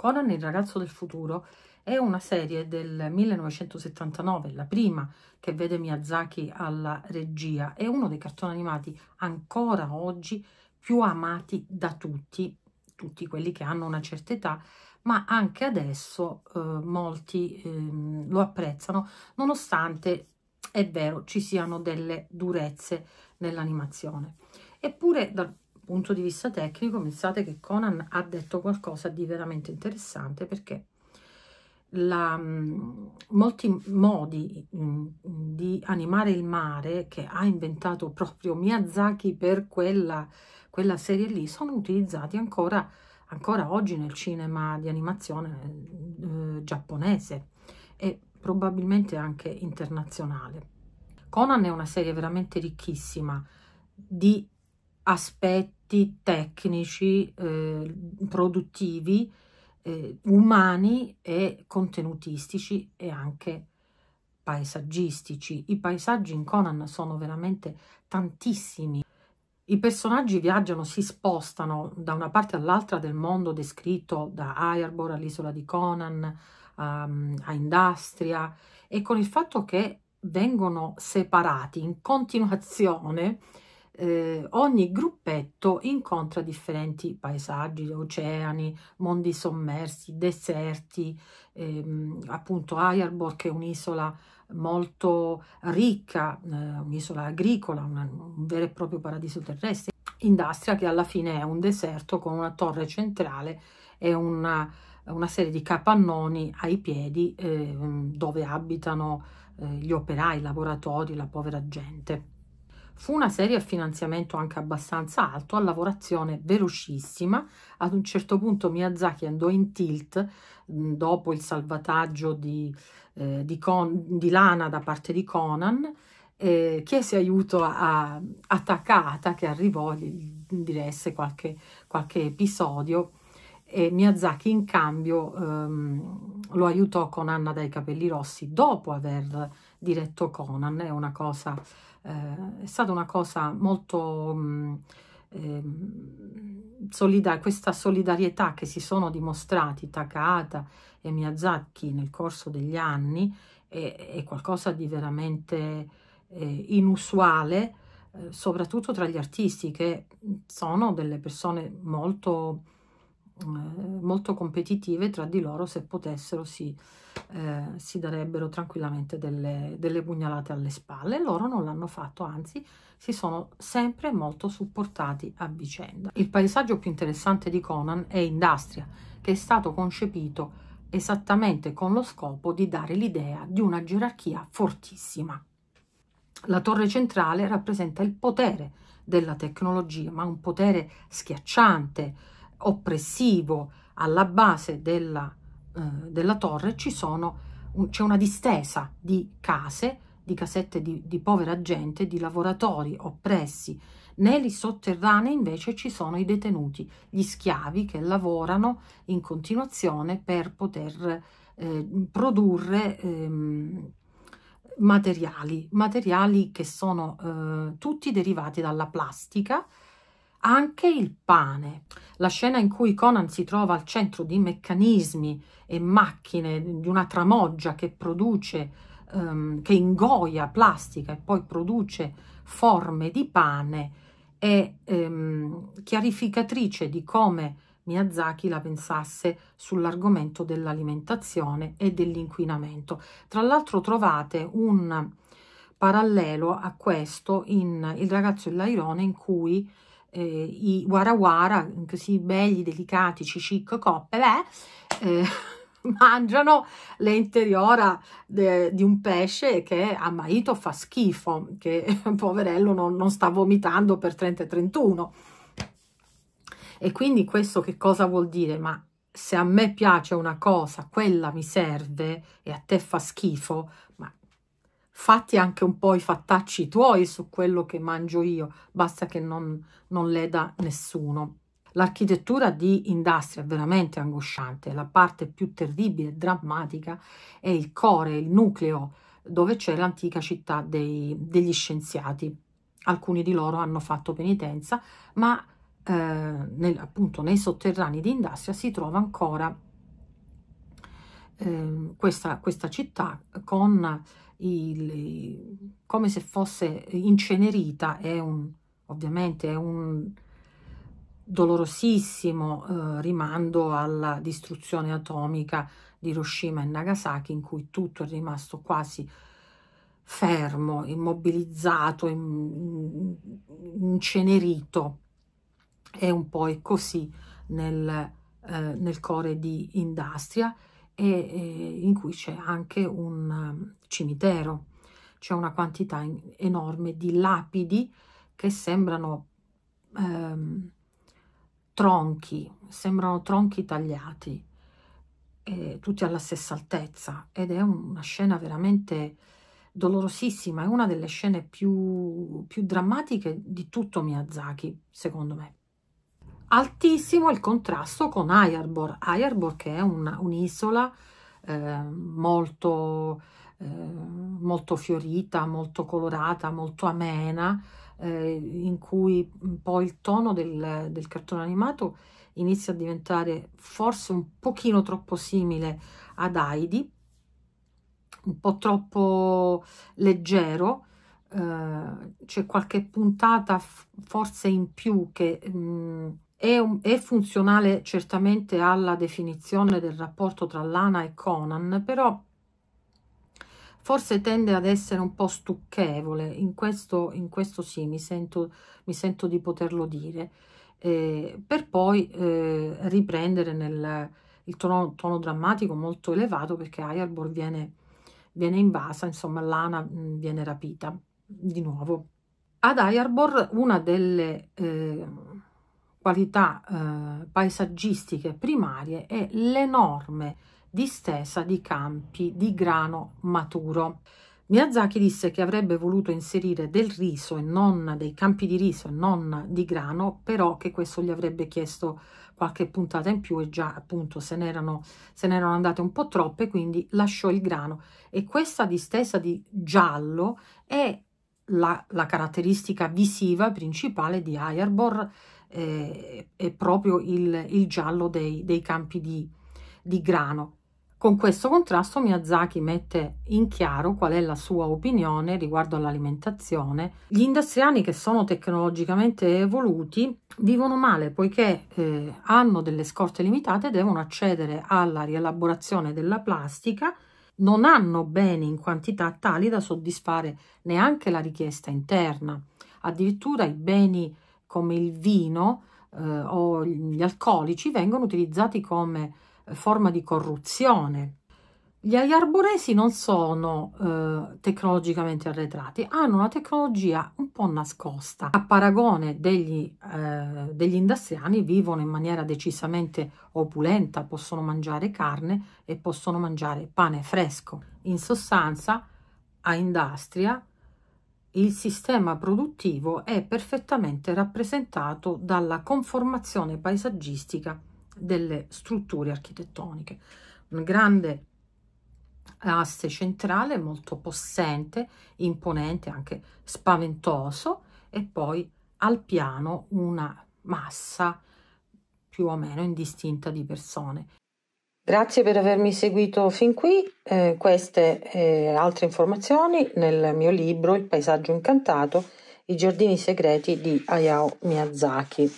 Conan il ragazzo del futuro è una serie del 1979, la prima che vede Miyazaki alla regia. È uno dei cartoni animati ancora oggi più amati da tutti, tutti quelli che hanno una certa età, ma anche adesso eh, molti eh, lo apprezzano, nonostante è vero ci siano delle durezze nell'animazione. Eppure dal punto di vista tecnico pensate che Conan ha detto qualcosa di veramente interessante perché la, mm, molti modi mm, di animare il mare che ha inventato proprio Miyazaki per quella, quella serie lì sono utilizzati ancora, ancora, oggi nel cinema di animazione eh, giapponese e probabilmente anche internazionale. Conan è una serie veramente ricchissima di aspetti aspetti tecnici, eh, produttivi, eh, umani e contenutistici e anche paesaggistici. I paesaggi in Conan sono veramente tantissimi. I personaggi viaggiano, si spostano da una parte all'altra del mondo descritto da Ayrbor all'isola di Conan, um, a Industria, e con il fatto che vengono separati in continuazione eh, ogni gruppetto incontra differenti paesaggi, oceani, mondi sommersi, deserti, ehm, appunto Ayarbor che è un'isola molto ricca, eh, un'isola agricola, una, un vero e proprio paradiso terrestre, Industria che alla fine è un deserto con una torre centrale e una, una serie di capannoni ai piedi eh, dove abitano eh, gli operai, i lavoratori, la povera gente. Fu una serie a finanziamento anche abbastanza alto, a lavorazione velocissima. Ad un certo punto Miyazaki andò in tilt mm, dopo il salvataggio di, eh, di, Con, di, Lana da parte di Conan, eh, chiese aiuto a, a Takata che arrivò, gli diresse qualche, qualche episodio e Miyazaki in cambio ehm, lo aiutò con Anna dai capelli rossi dopo aver diretto Conan, è una cosa, eh, è stata una cosa molto mh, mm, eh, solida, questa solidarietà che si sono dimostrati Takahata e Miyazaki nel corso degli anni è, è qualcosa di veramente eh, inusuale, eh, soprattutto tra gli artisti che sono delle persone molto eh, molto competitive tra di loro se potessero si, eh, si darebbero tranquillamente delle, delle, pugnalate alle spalle loro non l'hanno fatto anzi si sono sempre molto supportati a vicenda il paesaggio più interessante di Conan è Industria che è stato concepito esattamente con lo scopo di dare l'idea di una gerarchia fortissima la torre centrale rappresenta il potere della tecnologia ma un potere schiacciante oppressivo alla base della, eh, della torre c'è un, una distesa di case, di casette di, di povera gente, di lavoratori oppressi. Nelle sotterranee invece ci sono i detenuti, gli schiavi che lavorano in continuazione per poter eh, produrre ehm, materiali, materiali che sono eh, tutti derivati dalla plastica, anche il pane. La scena in cui Conan si trova al centro di meccanismi e macchine di una tramoggia che produce, um, che ingoia plastica e poi produce forme di pane è um, chiarificatrice di come Miyazaki la pensasse sull'argomento dell'alimentazione e dell'inquinamento. Tra l'altro trovate un parallelo a questo in Il ragazzo e l'airone in cui eh, i warawara, così belli, delicati, cicicco, coppe, beh, eh, mangiano l'interiora di un pesce che a Maito fa schifo, che poverello non, non sta vomitando per 30 e 31. E quindi questo che cosa vuol dire? Ma se a me piace una cosa, quella mi serve e a te fa schifo, ma fatti anche un po' i fattacci tuoi su quello che mangio io, basta che non, non leda nessuno. L'architettura di Industria è veramente angosciante, la parte più terribile e drammatica è il core, il nucleo, dove c'è l'antica città dei, degli scienziati. Alcuni di loro hanno fatto penitenza, ma eh, nel, appunto nei sotterranei di Industria si trova ancora eh, questa, questa, città con il, come se fosse incenerita, è un, ovviamente è un dolorosissimo eh, rimando alla distruzione atomica di Hiroshima e Nagasaki in cui tutto è rimasto quasi fermo, immobilizzato, in, incenerito e un po' è così nel, eh, nel cuore di Industria e, e in cui c'è anche un ehm, cimitero. C'è una quantità in, enorme di lapidi che sembrano ehm, tronchi, sembrano tronchi tagliati, eh, tutti alla stessa altezza ed è una scena veramente dolorosissima, è una delle scene più, più drammatiche di tutto Miyazaki, secondo me altissimo il contrasto con Ayarbor, Ayarbor che è un'isola eh, molto, eh, molto fiorita, molto colorata, molto amena, eh, in cui poi il tono del, del cartone animato inizia a diventare forse un pochino troppo simile ad Heidi, un po' troppo leggero, eh, c'è qualche puntata forse in più che mh, mm, è, un, è funzionale certamente alla definizione del rapporto tra Lana e Conan, però forse tende ad essere un po' stucchevole, in questo, in questo sì, mi sento, mi sento di poterlo dire, eh, per poi eh, riprendere nel il tono, tono, drammatico molto elevato perché Ayarbor viene, viene invasa, insomma Lana mh, mm, viene rapita di nuovo. Ad Ayarbor una delle... Eh, qualità eh, paesaggistiche primarie è l'enorme distesa di campi di grano maturo. Miyazaki disse che avrebbe voluto inserire del riso e non dei campi di riso e non di grano, però che questo gli avrebbe chiesto qualche puntata in più e già appunto se n'erano andate un po' troppe, quindi lasciò il grano. E questa distesa di giallo è la, la caratteristica visiva principale di Ayarbor eh, è proprio il, il giallo dei, dei campi di, di, grano. Con questo contrasto Miyazaki mette in chiaro qual è la sua opinione riguardo all'alimentazione. Gli industriali che sono tecnologicamente evoluti vivono male poiché eh, hanno delle scorte limitate e devono accedere alla rielaborazione della plastica non hanno beni in quantità tali da soddisfare neanche la richiesta interna. Addirittura i beni come il vino eh, o gli alcolici vengono utilizzati come eh, forma di corruzione. Gli arboresi non sono eh, tecnologicamente arretrati, hanno una tecnologia un po' nascosta. A paragone degli, eh, degli industriani vivono in maniera decisamente opulenta, possono mangiare carne e possono mangiare pane fresco. In sostanza, a Industria il sistema produttivo è perfettamente rappresentato dalla conformazione paesaggistica delle strutture architettoniche. Un grande asse centrale molto possente, imponente, anche spaventoso e poi al piano una massa più o meno indistinta di persone. Grazie per avermi seguito fin qui. Eh, queste e eh, altre informazioni nel mio libro Il paesaggio incantato, i giardini segreti di Hayao Miyazaki.